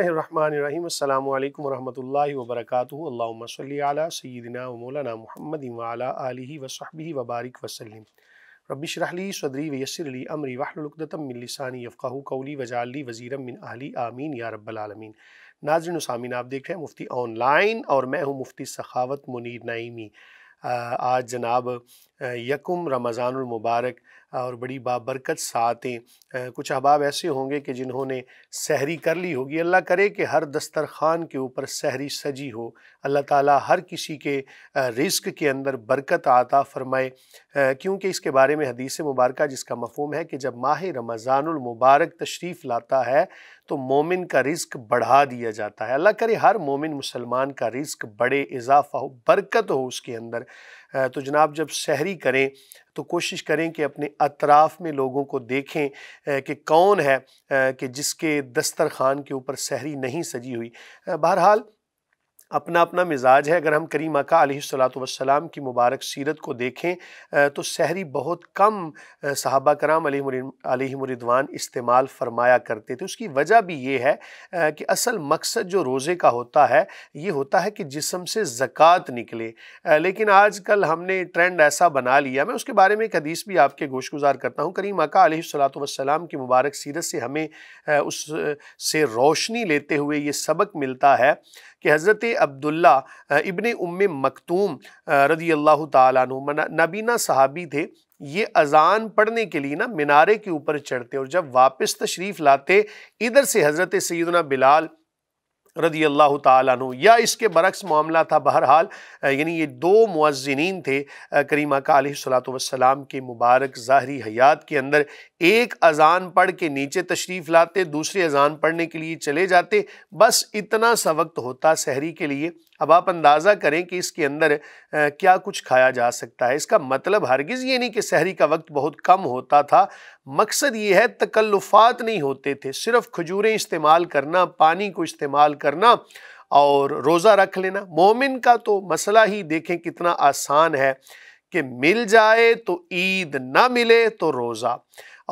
अल्लाम वरहमल वबरक अल्ला सैदिना मौलाना महमद वाला आलि वसहबी वबारक वसलम रबिशरली सदरी वयसरली अमरी वाहलतमिलसानी यफ़ाह कौली वजाली वज़ीरम मिन अहली आमीन या रब्बालमीन नाजरन सामीन आप देख रहे हैं मुफ्ती ऑनलाइन और मैं हूँ मुफ्ती सखावत मुनीर नईमी आज जनाब यकुम रमज़ानमबारक और बड़ी बाबरकत सातें कुछ अहबाब ऐसे होंगे कि जिन्होंने सहरी कर ली होगी अल्लाह करे कि हर दस्तरखान के ऊपर सहरी सजी हो अल्लाह ताला हर किसी के रिस्क के अंदर बरकत आता फरमाए क्योंकि इसके बारे में हदीस मुबारक जिसका मफहम है कि जब माह रमज़ानमबारक तशरीफ़ लाता है तो मोमिन का रिस्क बढ़ा दिया जाता है अल्लाह करे हर मोमिन मुसलमान का रिस्क बड़े इजाफा हो बरकत हो उसके अंदर तो जनाब जब सहरी करें तो कोशिश करें कि अपने अतराफ़ में लोगों को देखें कि कौन है कि जिसके दस्तरखान के ऊपर सहरी नहीं सजी हुई बहरहाल अपना अपना मिजाज है अगर हम करीम आका सलाम की मुबारक सीरत को देखें तो सहरी बहुत कम सहाबा कराम मरिदवान इस्तेमाल फरमाया करते थे उसकी वजह भी ये है कि असल मकसद जो रोज़े का होता है ये होता है कि जिसम से ज़क़़त निकले लेकिन आज कल हमने ट्रेंड ऐसा बना लिया मैं उसके बारे में एक हदीस भी आपके गोश गुजार करता हूँ करीम आका सलाम की मुबारक सीरत से हमें उस से रोशनी लेते हुए ये सबक मिलता है कि हज़रत अब्दुल्ला इबन उम मखतूम रदी अल्लाह तु नबीना साहबी थे ये अज़ान पढ़ने के लिए ना मीनारे के ऊपर चढ़ते और जब वापस तशरीफ़ लाते इधर से हज़रत सैदना बिलाल रदी अल्लाह तु या इसके बरक्स मामला था बहरहाल यानी ये दो मुआजनीन थे करीमा का वसलाम के मुबारक ज़ाहरी हयात के अंदर एक अज़ान पढ़ के नीचे तशरीफ़ लाते दूसरी अज़ान पढ़ने के लिए चले जाते बस इतना सा वक्त होता शहरी के लिए अब आप अंदाज़ा करें कि इसके अंदर क्या कुछ खाया जा सकता है इसका मतलब हरगिज़ ये नहीं कि सहरी का वक्त बहुत कम होता था मकसद ये है तकल्लुफात नहीं होते थे सिर्फ खजूरें इस्तेमाल करना पानी को इस्तेमाल करना और रोज़ा रख लेना मोमिन का तो मसला ही देखें कितना आसान है कि मिल जाए तो ईद ना मिले तो रोज़ा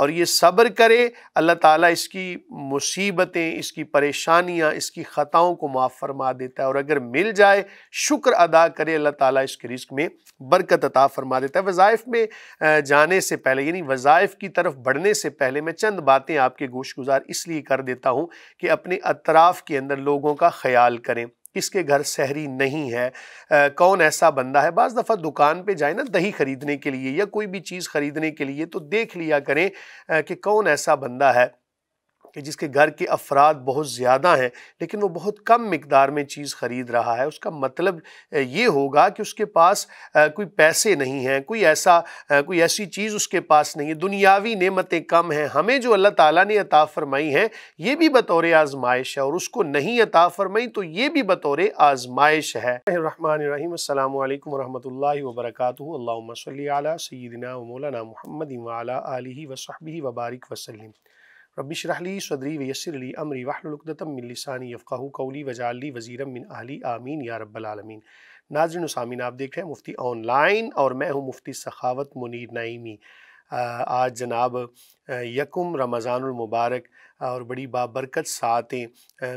और ये सब्र करे अल्लाह ताला इसकी मुसीबतें इसकी परेशानियाँ इसकी ख़ताओं को माफ़ फरमा देता है और अगर मिल जाए शुक्र अदा करे अल्लाह ताला इसके रिस्क में बरकत अता फरमा देता है वज़ाइफ में जाने से पहले यानी वज़ाइफ की तरफ बढ़ने से पहले मैं चंद बातें आपके गोश गुजार इसलिए कर देता हूँ कि अपने अतराफ़ के अंदर लोगों का ख्याल करें किसके घर सहरी नहीं है आ, कौन ऐसा बंदा है बज़ दफ़ा दुकान पे जाए ना दही ख़रीदने के लिए या कोई भी चीज़ ख़रीदने के लिए तो देख लिया करें आ, कि कौन ऐसा बंदा है कि जिसके घर के अफराद बहुत ज़्यादा हैं लेकिन वो बहुत कम मकदार में चीज़ ख़रीद रहा है उसका मतलब ये होगा कि उसके पास कोई पैसे नहीं हैं कोई ऐसा कोई ऐसी चीज़ उसके पास नहीं है दुनियावी नेमतें कम हैं हमें जो अल्लाह ताला ने अता फ़रमाई हैं ये भी बतौर आज़माइश है और उसको नहीं अता फ़रमाई तो ये भी बतौर आज़माइश है रहीम अल्लाम वरहमल वबरक मौलाना महमद वाला वबारक वसलम रबी शरहली सदरी वयसरली अमरी वाहलतम मिलसानी यफ़ाहू कौली वजाली वजीरम मिन अहली आमीन या रब्बालमीन नाजरन सामीन आप देख रहे हैं मुफ्ती ऑनलाइन और मैं हूँ मुफ्ती सखावत मुनीर नईमी आज जनाब यकुम रमज़ानमबारक और बड़ी बाबरकत सातें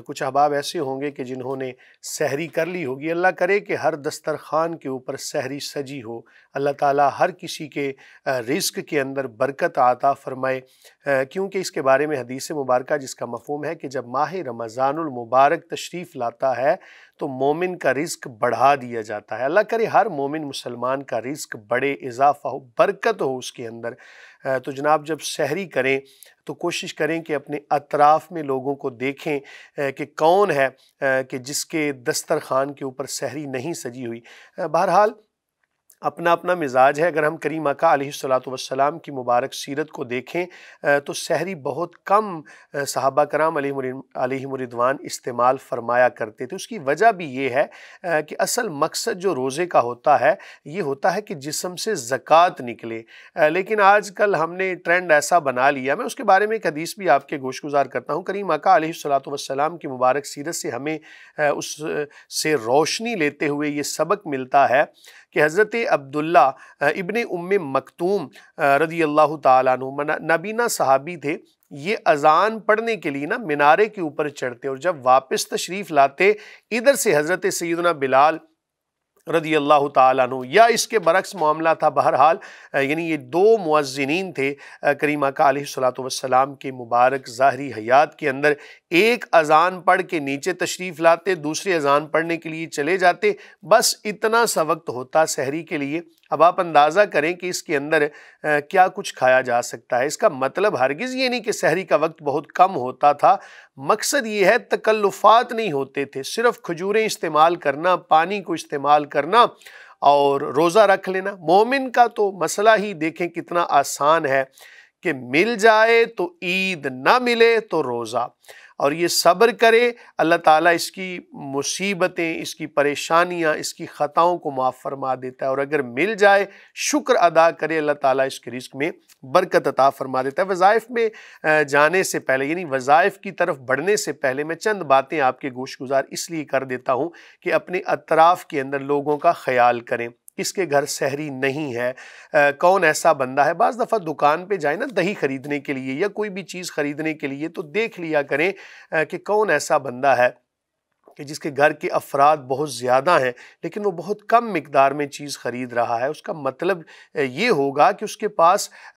कुछ अहबाब ऐसे होंगे कि जिन्होंने सहरी कर ली होगी अल्लाह करे कि हर दस्तरखान के ऊपर सहरी सजी हो अल्लाह ताला हर किसी के रिस्क के अंदर बरकत आता फरमाए क्योंकि इसके बारे में हदीस मुबारक जिसका मफहम है कि जब माह रमज़ानमबारक तशरीफ़ लाता है तो मोमिन का रिस्क बढ़ा दिया जाता है अल्लाह करे हर मोमिन मुसलमान का रिस्क बड़े इजाफ़ा हो बरकत हो उसके अंदर तो जनाब जब शहरी करें तो कोशिश करें कि अपने अतराफ़ में लोगों को देखें कि कौन है कि जिसके दस्तरखान के ऊपर सहरी नहीं सजी हुई बहरहाल अपना अपना मिजाज है अगर हम करीम आका सलाम की मुबारक सीरत को देखें तो सहरी बहुत कम सहाबा कराम मरिदवान इस्तेमाल फरमाया करते थे उसकी वजह भी ये है कि असल मकसद जो रोज़े का होता है ये होता है कि जिसम से ज़क़़त निकले लेकिन आज कल हमने ट्रेंड ऐसा बना लिया मैं उसके बारे में एक हदीस भी आपके गोश गुजार करता हूँ करीम आका सलाम की मुबारक सीरत से हमें उस से रोशनी लेते हुए ये सबक मिलता है कि हज़रत अब्दुल्ला इबन उम मखतूम रदी अल्लाह तु नबीना साहबी थे ये अज़ान पढ़ने के लिए ना मीनारे के ऊपर चढ़ते और जब वापस तशरीफ़ लाते इधर से हज़रत सैदना बिलाल रदी अल्लाह तु या इसके बरक्स मामला था बहरहाल यानी ये दो मुआजनीन थे करीमा का वसलाम के मुबारक ज़ाहरी हयात के अंदर एक अज़ान पढ़ के नीचे तशरीफ़ लाते दूसरी अज़ान पढ़ने के लिए चले जाते बस इतना सा वक्त होता शहरी के लिए अब आप अंदाज़ा करें कि इसके अंदर क्या कुछ खाया जा सकता है इसका मतलब हरगिज़ ये नहीं कि सहरी का वक्त बहुत कम होता था मकसद ये है तकल्लुफात नहीं होते थे सिर्फ खजूरें इस्तेमाल करना पानी को इस्तेमाल करना और रोज़ा रख लेना मोमिन का तो मसला ही देखें कितना आसान है कि मिल जाए तो ईद ना मिले तो रोज़ा और ये सब्र करे अल्लाह ताला इसकी मुसीबतें इसकी परेशानियाँ इसकी ख़ताओं को माफ़ फरमा देता है और अगर मिल जाए शुक्र अदा करे अल्लाह ताला इसके रिस्क में बरकत अता फरमा देता है वज़ाइफ में जाने से पहले यानी वज़ाइफ की तरफ बढ़ने से पहले मैं चंद बातें आपके गोश गुजार इसलिए कर देता हूँ कि अपने अतराफ़ के अंदर लोगों का ख्याल करें किसके घर सहरी नहीं है आ, कौन ऐसा बंदा है बज़ दफ़ा दुकान पे जाए ना दही ख़रीदने के लिए या कोई भी चीज़ ख़रीदने के लिए तो देख लिया करें कि कौन ऐसा बंदा है कि जिसके घर के अफराद बहुत ज़्यादा हैं लेकिन वो बहुत कम मकदार में चीज़ ख़रीद रहा है उसका मतलब ये होगा कि उसके पास